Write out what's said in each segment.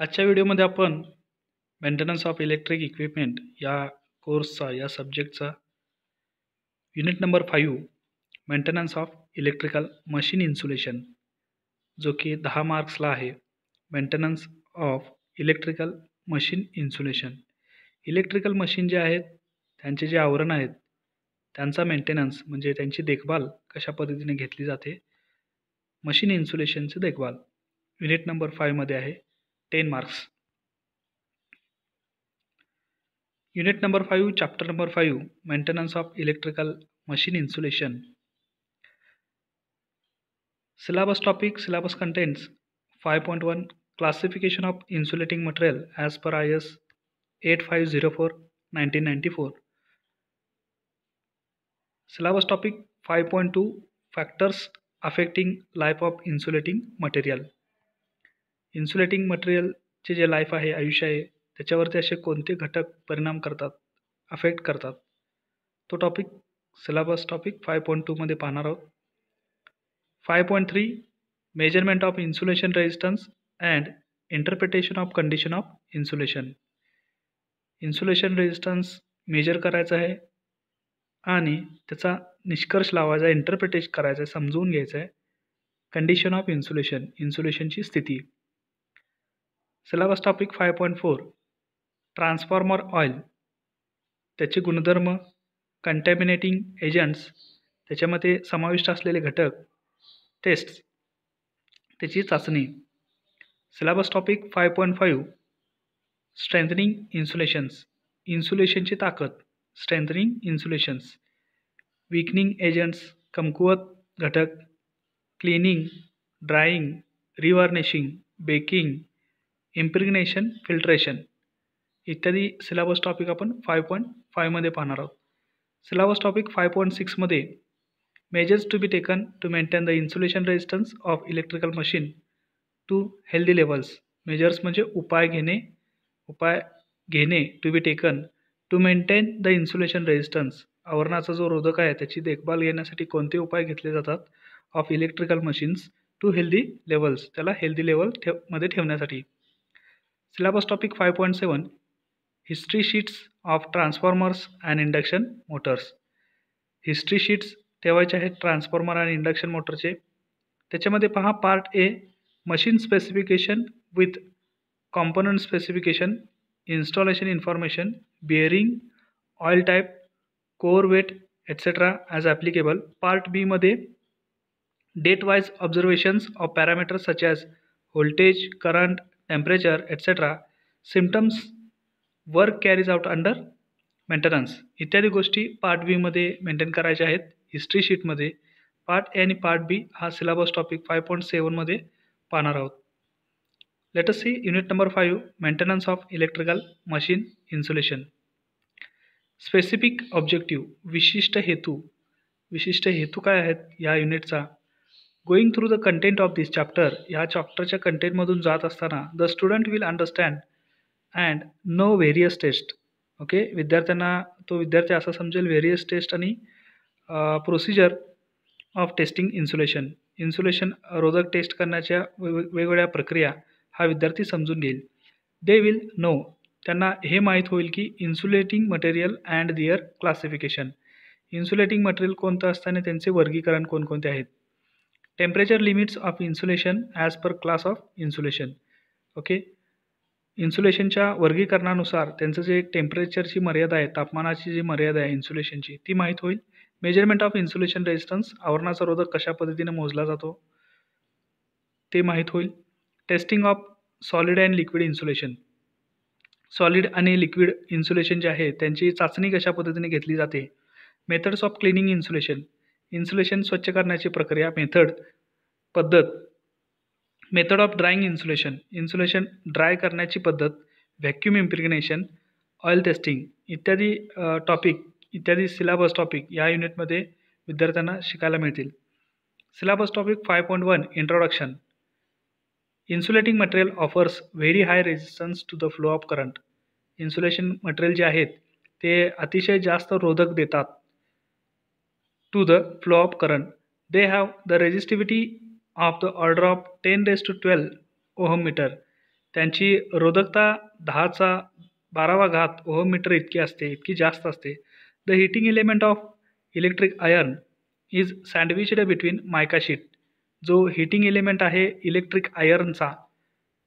आजच्या व्हिडिओमध्ये आपण मेंटेनन्स ऑफ इलेक्ट्रिक इक्विपमेंट या कोर्सचा या सब्जेक्टचा unit number five maintenance of electrical machine insulation जो की दहा मार्क्सला आहे maintenance of electrical machine insulation electrical machine जे आहेत त्यांचे जे आवरण आहेत त्यांचा मेंटेनन्स म्हणजे त्यांची देखभाल कशा पद्धतीने घेतली जाते मशीन इन्सुलेशनची देखभाल युनिट नंबर फायमध्ये आहे ten marks unit number five chapter number five maintenance of electrical machine insulation syllabus topic syllabus contents 5.1 classification of insulating material as per is 8504 1994 syllabus topic 5.2 factors affecting life of insulating material insulating मटेरियलचे जे life आहे आयुष्य आहे त्याच्यावरती असे कोणते घटक परिणाम करतात अफेक्ट करतात तो topic syllabus topic five point टूमध्ये पाहणार आहोत five point three measurement of insulation resistance and interpretation of condition of insulation insulation resistance measure करायचं आहे आणि त्याचा निष्कर्ष लावायचा आहे इंटरप्रिटेश करायचा आहे समजून घ्यायचं आहे कंडिशन ऑफ इन्सुलेशन इन्सुलेशनची स्थिती syllabus topic five point four transformer oil त्याचे गुणधर्म कंटॅमिनेटिंग एजंट्स त्याच्यामध्ये समाविष्ट असलेले घटक टेस्ट त्याची चाचणी syllabus topic five point five strengthening insulations इन्सुलेशनची ताकद स्ट्रेंथनिंग इन्सुलेशन्स विकनिंग एजंट्स कमकुवत घटक cleaning drying revarnishing baking impregnation filtration इत्यादी सिलेबस टॉपिक आपण फाय पॉईंट फायमध्ये पाहणार आहोत सिलेबस टॉपिक फाय पॉईंट सिक्समध्ये measures to be taken to maintain the insulation resistance of electrical machine to healthy levels measures म्हणजे उपाय घेणे उपाय घेणे to be taken to maintain the insulation resistance आवरणाचा जो रोधक आहे त्याची देखभाल घेण्यासाठी कोणते उपाय घेतले जातात of electrical machines to healthy levels त्याला हेल्दी लेवल ठेव मध्ये ठेवण्यासाठी syllabus topic five point seven history sheets of transformers and induction motors history sheets ठेवायचे आहेत ट्रान्सफॉर्मर आणि इंडक्शन मोटरचे त्याच्यामध्ये पहा part A machine specification with component specification installation information bearing oil type core weight etcetera as applicable part बीमध्ये date wise observations of parameters such as voltage current temperature etcetera symptoms work carries out under maintenance इत्यादी गोष्टी part बीमध्ये maintain करायच्या आहेत history शीटमध्ये part A आणि part B हा syllabus topic five point सेवनमध्ये पाहणार आहोत let's see unit number five maintenance of electrical machine insulation specific objective विशिष्ट हेतू विशिष्ट हेतू काय आहेत या युनिटचा going through the content of this chapter ह्या चॅप्टरच्या कंटेंटमधून जात असताना the student will understand and know various test okay विद्यार्थ्यांना तो विद्यार्थी असा समजेल व्हेरियस टेस्ट आणि procedure of testing insulation insulation रोधक टेस्ट करण्याच्या वेगवेगळ्या प्रक्रिया हा विद्यार्थी समजून घेईल दे विल नो त्यांना हे माहीत होईल की insulating material and their classification insulating material कोणतं असताना त्यांचे वर्गीकरण कोणकोणते आहेत temperature limits of insulation as per class of insulation okay इन्सुलेशनच्या वर्गीकरणानुसार त्यांचं जे टेम्परेचरची मर्यादा आहे तापमानाची जी मर्यादा आहे इन्सुलेशनची ती माहीत होईल मेजरमेंट ऑफ इन्सुलेशन रेजिस्टन्स आवरणाचा रोधक कशा पद्धतीने मोजला जातो ते माहीत होईल testing of solid and liquid insulation solid आणि लिक्विड इन्सुलेशन जे आहे त्यांची चाचणी कशा पद्धतीने घेतली जाते methods of cleaning insulation insulation स्वच्छ करण्याची प्रक्रिया मेथड पद्धत method of drying insulation insulation dry करण्याची पद्धत व्हॅक्यूम इम्प्रिग्नेशन ऑइल टेस्टिंग इत्यादी टॉपिक इत्यादी सिलेबस टॉपिक या युनिटमध्ये विद्यार्थ्यांना शिकायला मिळतील syllabus topic five point one introduction insulating material offers very high resistance to the flow of current insulation material जे आहेत ते अतिशय जास्त रोधक देतात to the flop of they They the the of the the order of 10 raised to 12 ohm metre त्यांची रोधकता दहाचा बारावा घात ओहम मीटर इतकी असते इतकी जास्त असते the heating element of electric iron is sandwiched between mica sheet जो हिटिंग एलिमेंट आहे इलेक्ट्रिक आयर्नचा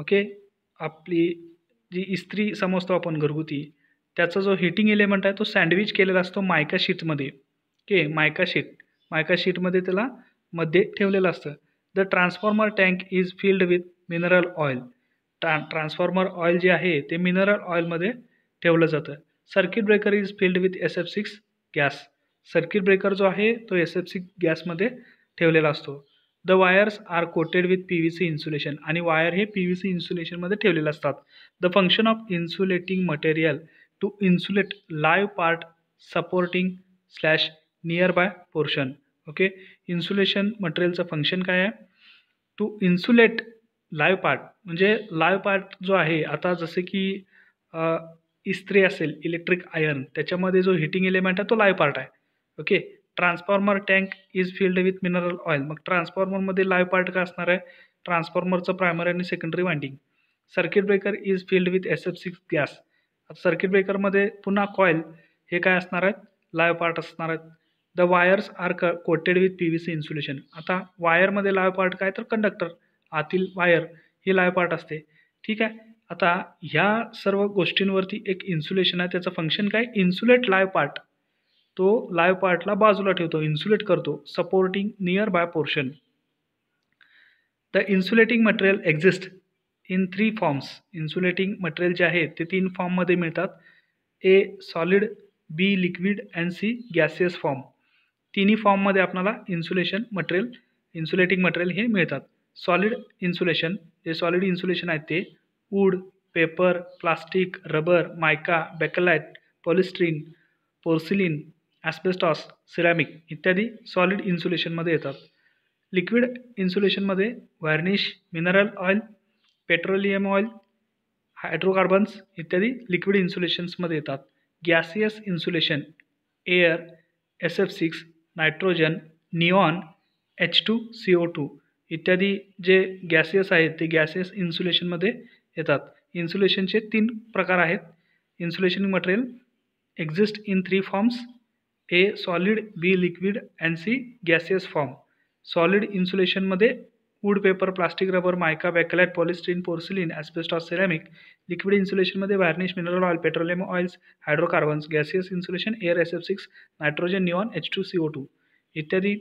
ओके आपली जी इस्त्री समजतो आपण घरगुती त्याचा जो हिटिंग एलिमेंट आहे तो सँडविच केलेला असतो मायकाशीटमध्ये के मायकाशीट शीट त्याला मध्ये ठेवलेलं असतं the transformer tank is filled with mineral oil ट्रा ट्रान्सफॉर्मर ऑइल जे आहे ते मिनरल ऑइलमध्ये ठेवलं जातं circuit breaker is filled with S F six gas circuit breaker जो आहे तो एस एफ सिक्स गॅसमध्ये ठेवलेला असतो the wires are coated with P V C insulation आणि वायर हे पी व्ही सी इन्सुलेशनमध्ये ठेवलेले असतात the function of insulating material to insulate live part supporting slash near by portion okay insulation मटेरियलचं function काय आहे टू इन्सुलेट लाईव्ह पार्ट म्हणजे live part जो आहे आता जसे की इस्त्री असेल इलेक्ट्रिक आयर्न त्याच्यामध्ये जो हिटिंग एलिमेंट आहे तो लाईव्ह पार्ट आहे okay transformer tank is filled with mineral oil मग ट्रान्सफॉर्मरमध्ये लाईव्ह पार्ट काय असणार आहे ट्रान्सफॉर्मरचं प्रायमरी आणि secondary winding circuit breaker is filled with S F six gas circuit ब्रेकरमध्ये पुन्हा कॉईल हे काय असणार आहेत लाईव्ह पार्ट असणार आहेत द वायर्स आर क coated with P V C insulation आता वायरमध्ये लाइव पार्ट काय तर कंडक्टर आतील वायर ही लाइव पार्ट असते ठीक आहे आता ह्या सर्व गोष्टींवरती एक इन्सुलेशन आहे त्याचं फंक्शन काय इन्सुलेट लाइव पार्ट तो लाइव पार्टला बाजूला ठेवतो इन्सुलेट करतो supporting near by portion the insulating material exist in three forms insulating material जे आहे ते तीन फॉर्ममध्ये मिळतात A solid B liquid and C gaseous form तिन्ही फॉर्ममध्ये आपल्याला इन्सुलेशन मटेरियल इन्सुलेटिंग मटेरियल हे मिळतात सॉलिड इन्सुलेशन जे सॉलिड इन्सुलेशन आहेत ते wood paper plastic rubber mica bakelite polystyrene porcelain asbestos ceramic इत्यादी सॉलिड इन्सुलेशनमध्ये येतात लिक्विड इन्सुलेशनमध्ये varnish mineral oil petroleum oil hydrocarbons इत्यादी लिक्विड इन्सुलेशन्समध्ये येतात gaseous insulation air S F six nitrogen neon H two C O two इत्यादी जे gases आहेत ते गॅसेस इन्सुलेशनमध्ये येतात इन्सुलेशनचे तीन प्रकार आहेत insulation material exist in three forms A solid B liquid and C gaseous form solid इन्सुलेशनमध्ये wood paper plastic rubber mica bakelite polystyrene porcelain asbestos ceramic liquid इन्सुलेशनमध्ये varnish mineral oil petroleum oils hydrocarbons gaseous insulation air S F six nitrogen neon H two C O two इत्यादी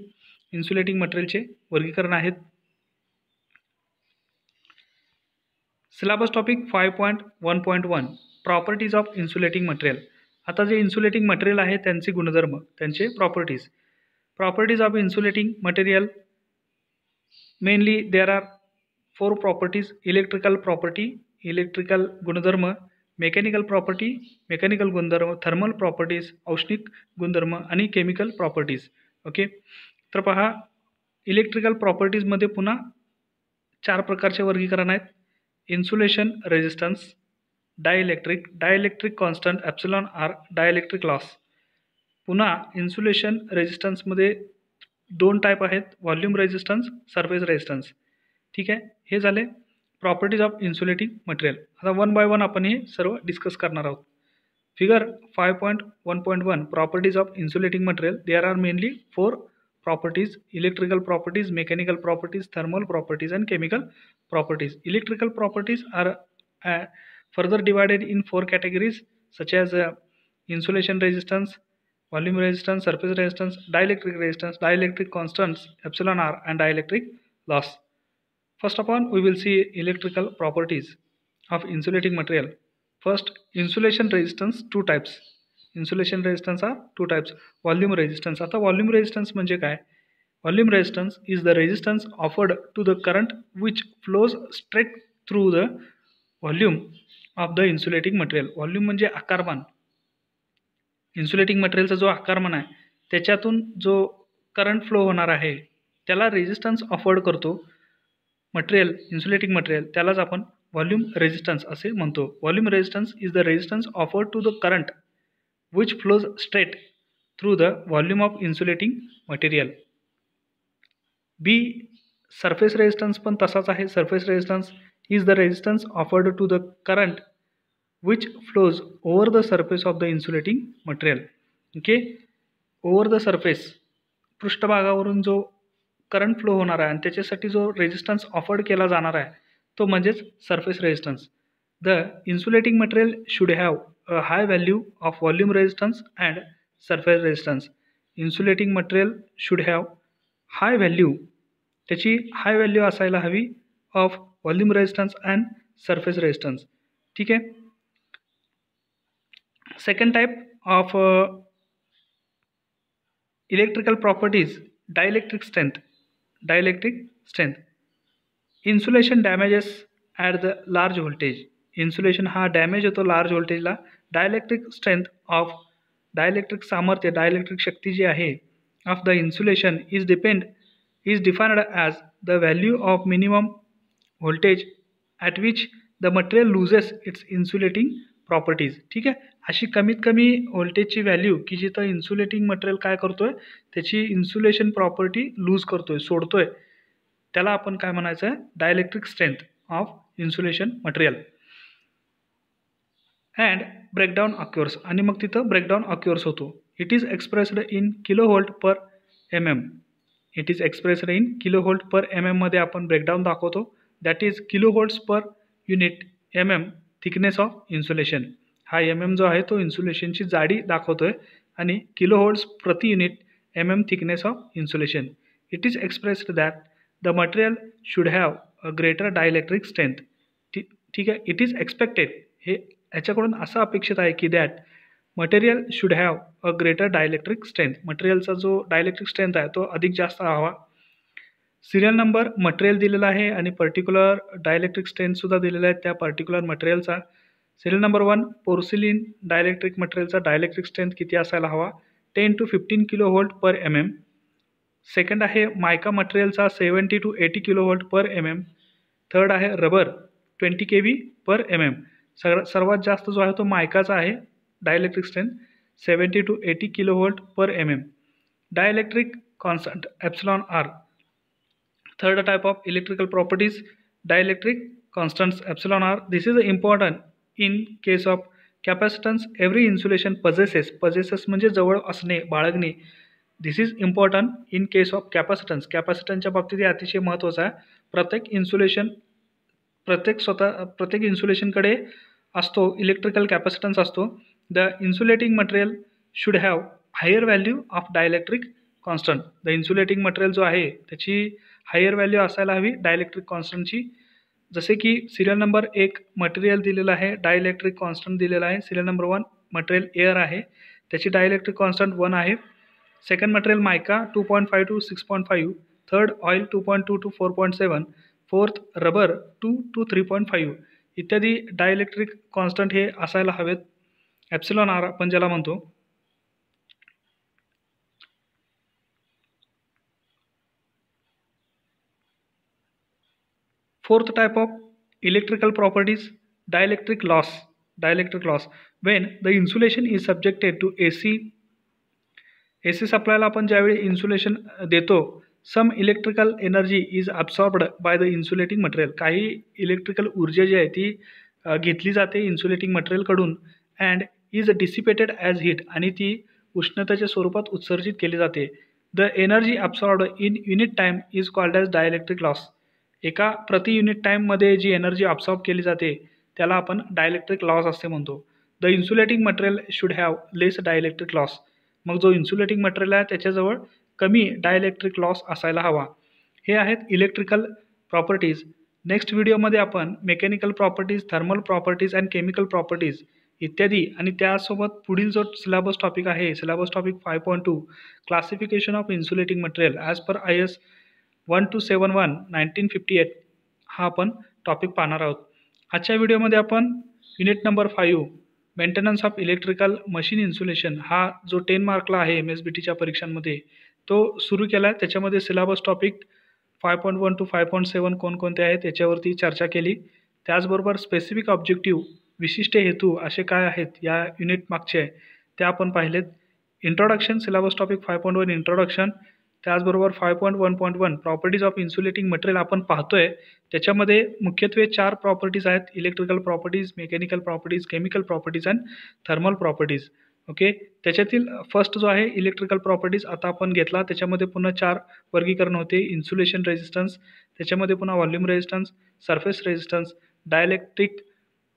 insulating मटेरियलचे वर्गीकरण आहेत syllabus topic five point one point one properties of insulating material आता जे insulating material आहे त्यांचे गुणधर्म त्यांचे properties properties of insulating material mainly there are four properties electrical property electrical गुणधर्म मेकॅनिकल प्रॉपर्टी मेकॅनिकल गुणधर्म थर्मल प्रॉपर्टीज औष्णिक गुणधर्म आणि केमिकल प्रॉपर्टीज ओके तर पहा इलेक्ट्रिकल प्रॉपर्टीजमध्ये पुन्हा चार प्रकारचे वर्गीकरण आहेत insulation resistance dielectric dielectric constant epsilon R dielectric loss पुन्हा इन्सुलेशन रेजिस्टन्समध्ये दोन टाइप है वॉल्यूम रेजिस्टन्स सर्फेस रेजिस्टन्स ठीक है ये जाए प्रॉपर्टीज ऑफ इन्सुलेटिंग मटेरियल आता वन बाय वन अपन ही सर्व डिस्कस करना आहोत figure five point one point one properties of insulating material there are mainly four properties electrical properties mechanical properties thermal properties and chemical properties electrical properties are further divided in four categories such as insulation resistance volume resistance, surface resistance, dielectric resistance, dielectric constants, epsilon r and dielectric loss. First of all, we will see electrical properties of insulating material. First, insulation resistance, two types. Insulation resistance are two types. Volume resistance. Atha volume resistance manje kai? Volume resistance is the resistance offered to the current which flows straight through the volume of the insulating material. Volume manje akarban. Insulating मटेरियलचा जो आकारमान आहे त्याच्यातून जो current flow होणार आहे त्याला resistance offered करतो मटेरियल इन्सुलेटिंग मटेरियल त्यालाच आपण वॉल्यूम रेजिस्टन्स असे म्हणतो volume resistance is the resistance offered to the current which flows straight through the volume of insulating material B surface resistance पण तसाच आहे surface resistance is the resistance offered to the current which flows over the surface of the insulating material okay over the surface पृष्ठभागावरून जो current flow होणार आहे आणि त्याच्यासाठी जो रेजिस्टन्स ऑफर्ड केला जाणार आहे तो म्हणजेच surface resistance the insulating material should have a high value of volume resistance and surface resistance insulating material should have high value त्याची हाय व्हॅल्यू असायला हवी of volume resistance and surface resistance ठीक आहे second type of electrical properties dielectric strength dielectric strength insulation damages at the large voltage insulation हा damage होतो large व्होल्टेजला dielectric strength of dielectric सामर्थ्य dielectric शक्ती जी आहे of the insulation is depend is defined as the value of minimum voltage at which the material loses its insulating properties ठीक आहे अशी कमीत कमी व्होल्टेजची व्हॅल्यू की जिथं इन्सुलेटिंग मटेरियल काय करतो आहे त्याची इन्सुलेशन प्रॉपर्टी लूज करतो आहे सोडतो आहे त्याला आपण काय म्हणायचं आहे dielectric strength of insulation material and breakdown occurs आणि मग तिथं ब्रेकडाऊन अक्युअर्स होतो it is expressed in kilo volt per M M it is expressed in kilo volt per M एममध्ये आपण ब्रेकडाऊन दाखवतो that is kilo per unit M M thickness of insulation हा M M जो आहे तो इन्सुलेशनची जाडी दाखवतो आहे आणि किलो होल्ड्स प्रति unit M M thickness of insulation it is expressed that the material should have a greater dielectric strength ठीक आहे इट इज एक्सपेक्टेड हे याच्याकडून असं अपेक्षित आहे की that material should have a greater dielectric strength मटेरियलचा जो डायलेक्ट्रिक स्ट्रेंथ आहे तो अधिक जास्त हवा सिरियल नंबर मटेरियल दिलेला आहे आणि पर्टिक्युलर डायलेक्ट्रिक स्ट्रेंथसुद्धा दिलेला आहे त्या पर्टिक्युलर मटेरियलचा serial number one porcelain dielectric मटेरियलचा डायलेक्ट्रिक स्ट्रेंथ किती असायला हवा ten to fifteen kilo volt per M M second आहे मायका मटेरियलचा seventy to eighty kilo volt per M M third आहे rubber twenty K V per M M सगळ्या सर्वात जास्त जो आहे तो मायकाचा आहे dielectric strength seventy to eighty kilo volt per M M dielectric constant epsilon R third type of electrical properties dielectric constants epsilon R this is a important in case of capacitance every insulation possesses possesses म्हणजे जवळ असणे बाळगणे this is important in case of capacitance कॅपॅसिटन्सच्या बाबतीत हे अतिशय महत्त्वाचं आहे प्रत्येक इन्सुलेशन प्रत्येक स्वतः प्रत्येक इन्सुलेशनकडे असतो इलेक्ट्रिकल कॅपॅसिटन्स असतो the insulating material should have higher value of dielectric constant the insulating material जो आहे त्याची हायर व्हॅल्यू असायला हवी डायलेक्ट्रिक कॉन्स्टंटची जसे की सिरियल नंबर एक मटेरियल दिलेलं आहे डायलेक्ट्रिक कॉन्स्टंट दिलेला आहे serial number one material air आहे त्याची डायलेक्ट्रिक कॉन्स्टंट वन आहे second material mica two point five to six point five third oil two point two to four point seven fourth rubber two to three point five इत्यादी dielectric constant हे असायला हवेत epsilon R आपण ज्याला म्हणतो fourth of electrical properties dielectric loss dielectric loss when the insulation is subjected to A C A C सप्लायला आपण ज्यावेळी insulation देतो some electrical energy is absorbed by the insulating material काही इलेक्ट्रिकल ऊर्जा जी आहे ती घेतली जाते इन्सुलेटिंग मटेरियलकडून and is dissipated as heat आणि ती उष्णतेच्या स्वरूपात उत्सर्जित केली जाते the energy absorbed in unit time is called as dielectric loss एका प्रति युनिट टाईममध्ये जी एनर्जी ऑब्सॉर्ब केली जाते त्याला आपण डायलेक्ट्रिक लॉस असे म्हणतो the insulating material should have less dielectric loss मग जो इन्सुलेटिंग मटेरियल आहे त्याच्याजवळ कमी डायलेक्ट्रिक लॉस असायला हवा हे आहेत इलेक्ट्रिकल प्रॉपर्टीज नेक्स्ट व्हिडिओमध्ये आपण mechanical properties thermal properties and chemical properties इत्यादी आणि त्यासोबत पुढील जो सिलेबस टॉपिक आहे syllabus topic five point two classification of insulating material as per I S one two seven one nineteen fifty eight हा आपण टॉपिक पाहणार आहोत आजच्या व्हिडिओमध्ये आपण unit number five maintenance of electrical machine insulation हा जो टेन मार्कला आहे एम एस बी टीच्या परीक्षांमध्ये तो सुरू केला आहे त्याच्यामध्ये syllabus topic five point one to five point seven कोणकोणते आहेत याच्यावरती चर्चा केली त्याचबरोबर स्पेसिफिक ऑब्जेक्टिव्ह विशिष्ट हेतू असे काय आहेत या युनिट मागचे ते आपण पाहिलेत introduction syllabus topic five point one introduction त्याचबरोबर five point one point one properties of insulating material आपण पाहतोय त्याच्यामध्ये मुख्यत्वे चार प्रॉपर्टीज आहेत electrical properties mechanical properties chemical properties and thermal properties okay त्याच्यातील फर्स्ट जो आहे इलेक्ट्रिकल प्रॉपर्टीज आता आपण घेतला त्याच्यामध्ये पुन्हा चार वर्गीकरण होते इन्सुलेशन रेजिस्टन्स त्याच्यामध्ये पुन्हा volume resistance surface resistance dielectric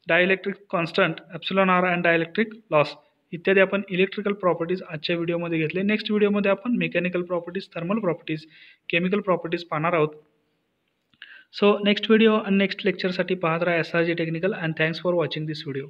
dielectric constant epsilon R and dielectric loss इत्यादी आपण इलेक्ट्रिकल प्रॉपर्टीज आजच्या व्हिडिओमध्ये घेतले नेक्स्ट व्हिडिओमध्ये आपण mechanical properties thermal properties chemical properties पाहणार आहोत सो नेक्स्ट व्हिडिओ आणि नेक्स्ट लेक्चरसाठी पाहत राहा S R G technical and thanks for watching this video